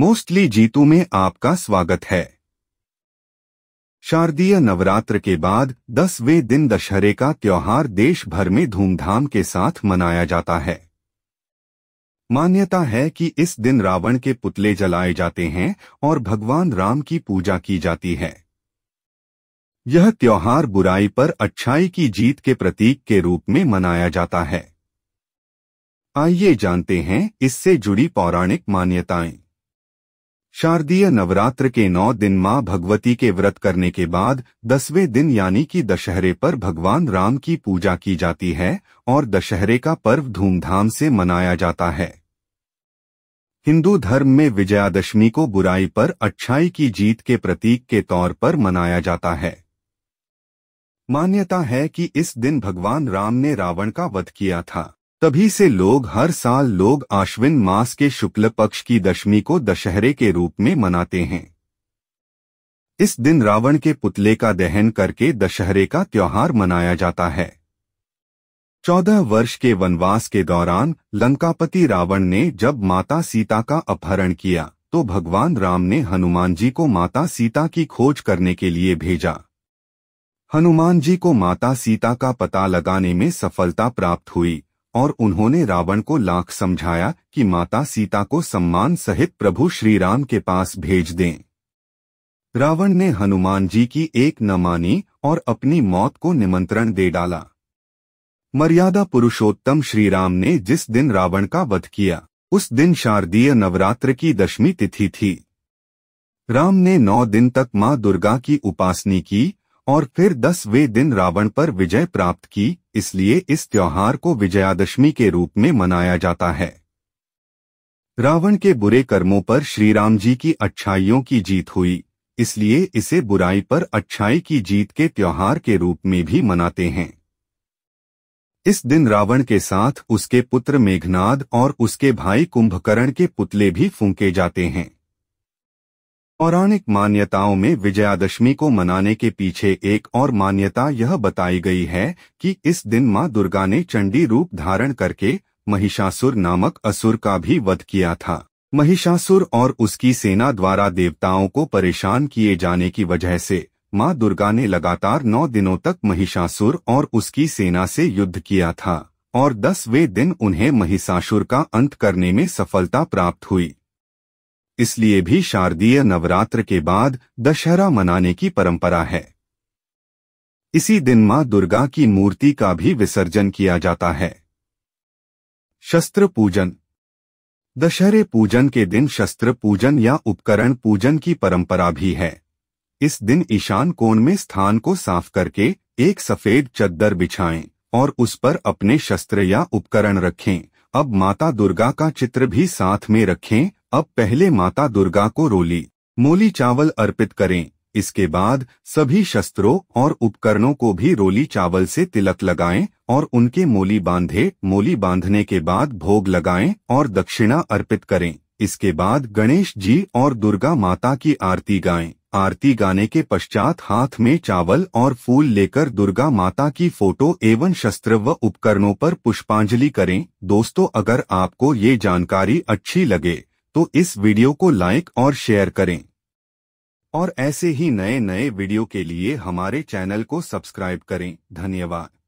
mostly Jitu में आपका स्वागत है शारदीय नवरात्र के बाद दसवें दिन दशहरे का त्योहार देश भर में धूमधाम के साथ मनाया जाता है मान्यता है कि इस दिन रावण के पुतले जलाए जाते हैं और भगवान राम की पूजा की जाती है यह त्योहार बुराई पर अच्छाई की जीत के प्रतीक के रूप में मनाया जाता है आइए जानते हैं इससे जुड़ी पौराणिक मान्यताएं शारदीय नवरात्र के नौ दिन मां भगवती के व्रत करने के बाद दसवें दिन यानी कि दशहरे पर भगवान राम की पूजा की जाती है और दशहरे का पर्व धूमधाम से मनाया जाता है हिंदू धर्म में विजयादशमी को बुराई पर अच्छाई की जीत के प्रतीक के तौर पर मनाया जाता है मान्यता है कि इस दिन भगवान राम ने रावण का वध किया था तभी से लोग हर साल लोग आश्विन मास के शुक्ल पक्ष की दशमी को दशहरे के रूप में मनाते हैं इस दिन रावण के पुतले का दहन करके दशहरे का त्योहार मनाया जाता है चौदह वर्ष के वनवास के दौरान लंकापति रावण ने जब माता सीता का अपहरण किया तो भगवान राम ने हनुमान जी को माता सीता की खोज करने के लिए भेजा हनुमान जी को माता सीता का पता लगाने में सफलता प्राप्त हुई और उन्होंने रावण को लाख समझाया कि माता सीता को सम्मान सहित प्रभु श्री राम के पास भेज दें रावण ने हनुमान जी की एक न मानी और अपनी मौत को निमंत्रण दे डाला मर्यादा पुरुषोत्तम श्री राम ने जिस दिन रावण का वध किया उस दिन शारदीय नवरात्र की दशमी तिथि थी राम ने नौ दिन तक मां दुर्गा की उपासनी की और फिर दसवें दिन रावण पर विजय प्राप्त की इसलिए इस त्योहार को विजयादशमी के रूप में मनाया जाता है रावण के बुरे कर्मों पर श्रीराम जी की अच्छाइयों की जीत हुई इसलिए इसे बुराई पर अच्छाई की जीत के त्योहार के रूप में भी मनाते हैं इस दिन रावण के साथ उसके पुत्र मेघनाद और उसके भाई कुंभकर्ण के पुतले भी फूंके जाते हैं पौराणिक मान्यताओं में विजयादशमी को मनाने के पीछे एक और मान्यता यह बताई गई है कि इस दिन मां दुर्गा ने चंडी रूप धारण करके महिषासुर नामक असुर का भी वध किया था महिषासुर और उसकी सेना द्वारा देवताओं को परेशान किए जाने की वजह से मां दुर्गा ने लगातार नौ दिनों तक महिषासुर और उसकी सेना से युद्ध किया था और दसवें दिन उन्हें महिषासुर का अंत करने में सफलता प्राप्त हुई इसलिए भी शारदीय नवरात्र के बाद दशहरा मनाने की परंपरा है इसी दिन मां दुर्गा की मूर्ति का भी विसर्जन किया जाता है शस्त्र पूजन दशहरे पूजन के दिन शस्त्र पूजन या उपकरण पूजन की परंपरा भी है इस दिन ईशान कोण में स्थान को साफ करके एक सफेद चद्दर बिछाएं और उस पर अपने शस्त्र या उपकरण रखें अब माता दुर्गा का चित्र भी साथ में रखें अब पहले माता दुर्गा को रोली मोली चावल अर्पित करें इसके बाद सभी शस्त्रों और उपकरणों को भी रोली चावल से तिलक लगाएं और उनके मोली बांधे मोली बांधने के बाद भोग लगाएं और दक्षिणा अर्पित करें इसके बाद गणेश जी और दुर्गा माता की आरती गाएं आरती गाने के पश्चात हाथ में चावल और फूल लेकर दुर्गा माता की फोटो एवं शस्त्र व उपकरणों पर पुष्पांजलि करें दोस्तों अगर आपको ये जानकारी अच्छी लगे तो इस वीडियो को लाइक और शेयर करें और ऐसे ही नए नए वीडियो के लिए हमारे चैनल को सब्सक्राइब करें धन्यवाद